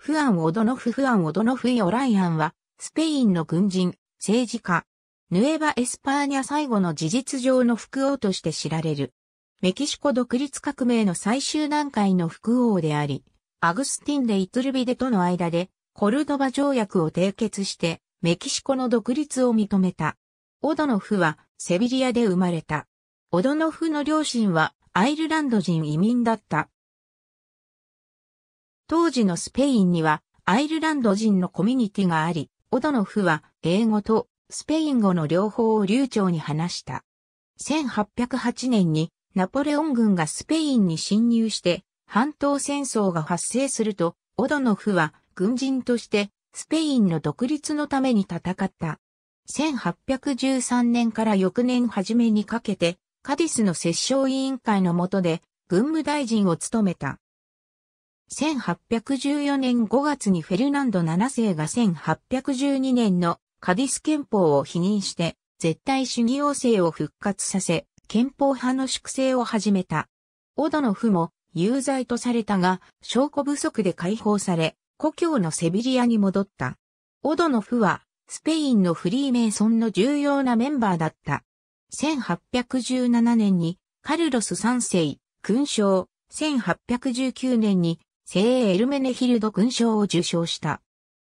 フアン・オドノフ・フアン・オドノフ・イオライアンは、スペインの軍人、政治家、ヌエバ・エスパーニャ最後の事実上の副王として知られる。メキシコ独立革命の最終段階の副王であり、アグスティン・デ・イトルビデとの間で、コルドバ条約を締結して、メキシコの独立を認めた。オドノフは、セビリアで生まれた。オドノフの両親は、アイルランド人移民だった。当時のスペインにはアイルランド人のコミュニティがあり、オドノフは英語とスペイン語の両方を流暢に話した。1808年にナポレオン軍がスペインに侵入して半島戦争が発生すると、オドノフは軍人としてスペインの独立のために戦った。1813年から翌年初めにかけて、カディスの折衝委員会の下で、軍務大臣を務めた。1814年5月にフェルナンド7世が1812年のカディス憲法を否認して、絶対主義要請を復活させ、憲法派の粛清を始めた。オドノフも有罪とされたが、証拠不足で解放され、故郷のセビリアに戻った。オドノフは、スペインのフリーメイソンの重要なメンバーだった。1817年に、カルロス3世、勲章、1819年に聖エルメネヒルド勲章を受章した。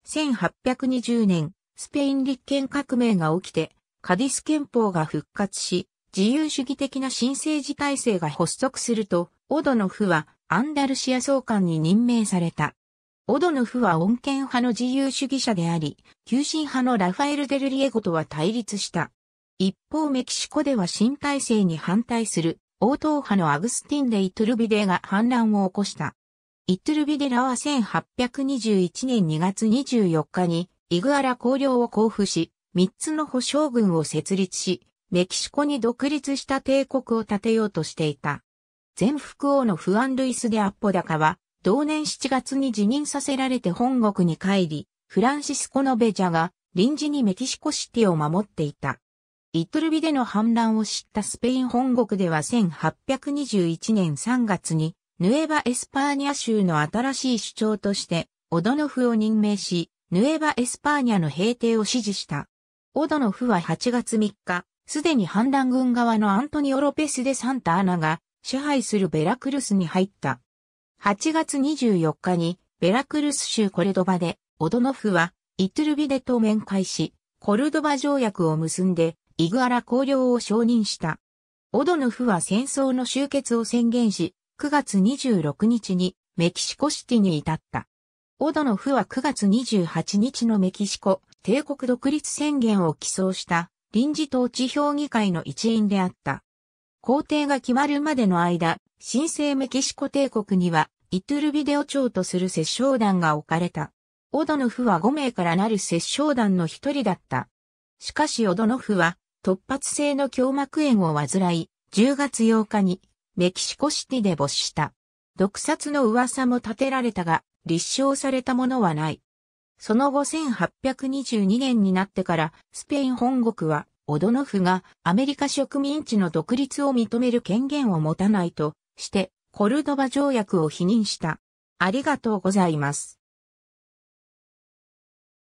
1820年、スペイン立憲革命が起きて、カディス憲法が復活し、自由主義的な新政治体制が発足すると、オドノフはアンダルシア総監に任命された。オドノフは穏健派の自由主義者であり、急進派のラファエル・デルリエゴとは対立した。一方メキシコでは新体制に反対する、王党派のアグスティン・デイ・トゥルビデが反乱を起こした。イトゥルビデラは1821年2月24日にイグアラ公領を交付し、3つの保証軍を設立し、メキシコに独立した帝国を建てようとしていた。前副王のフアン・ルイス・デ・アッポダカは、同年7月に辞任させられて本国に帰り、フランシスコノベジャが臨時にメキシコシティを守っていた。イトルビデの反乱を知ったスペイン本国では1821年3月にヌエバ・エスパーニャ州の新しい首長として、オドノフを任命し、ヌエバ・エスパーニャの平定を指示した。オドノフは8月3日、すでに反乱軍側のアントニオ・ロペス・デ・サンタアナが支配するベラクルスに入った。8月24日にベラクルス州コルドバで、オドノフはイトゥルビデと面会し、コルドバ条約を結んで、イグアラ公領を承認した。オドノフは戦争の終結を宣言し、9月26日にメキシコシティに至った。オドノフは9月28日のメキシコ帝国独立宣言を起草した臨時統治評議会の一員であった。皇帝が決まるまでの間、新生メキシコ帝国にはイトゥルビデオ長とする折衝団が置かれた。オドノフは5名からなる折衝団の一人だった。しかしオドノフは突発性の胸膜炎を患い、10月8日にメキシコシティで没した。毒殺の噂も立てられたが、立証されたものはない。その後1822年になってから、スペイン本国は、オドノフがアメリカ植民地の独立を認める権限を持たないとして、コルドバ条約を否認した。ありがとうございます。